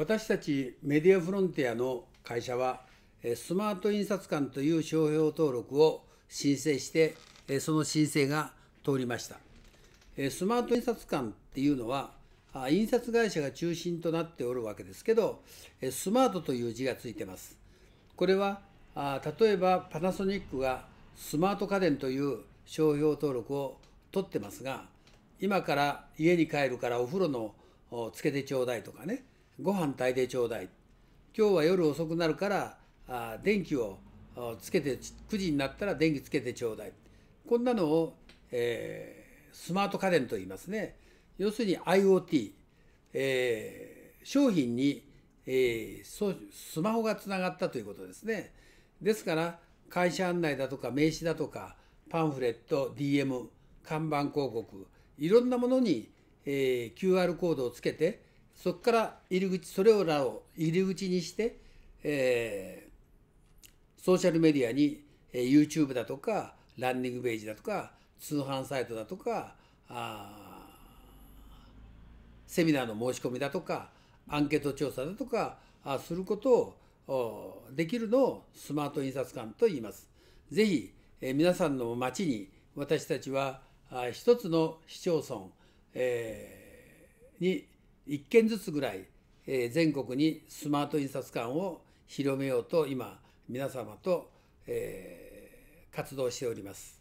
私たちメディアフロンティアの会社はスマート印刷館という商標登録を申請してその申請が通りましたスマート印刷館っていうのは印刷会社が中心となっておるわけですけどスマートという字がついてますこれは例えばパナソニックがスマート家電という商標登録を取ってますが今から家に帰るからお風呂のつけてちょうだいとかねご飯炊いてちょうだい今日は夜遅くなるからあ電気をつけて9時になったら電気つけてちょうだいこんなのを、えー、スマート家電と言いますね要するに IoT、えー、商品に、えー、スマホがつながったということですねですから会社案内だとか名刺だとかパンフレット DM 看板広告いろんなものに、えー、QR コードをつけてそこから入り口それらを入り口にして、えー、ソーシャルメディアに、えー、YouTube だとかランニングページだとか通販サイトだとかあセミナーの申し込みだとかアンケート調査だとかあすることをできるのをスマート印刷館と言います。ぜひ、えー、皆さんの町に私たちはあ一つの市町村、えー、に1軒ずつぐらい、え全国にスマート印刷館を広めようと今皆様と、え活動しております。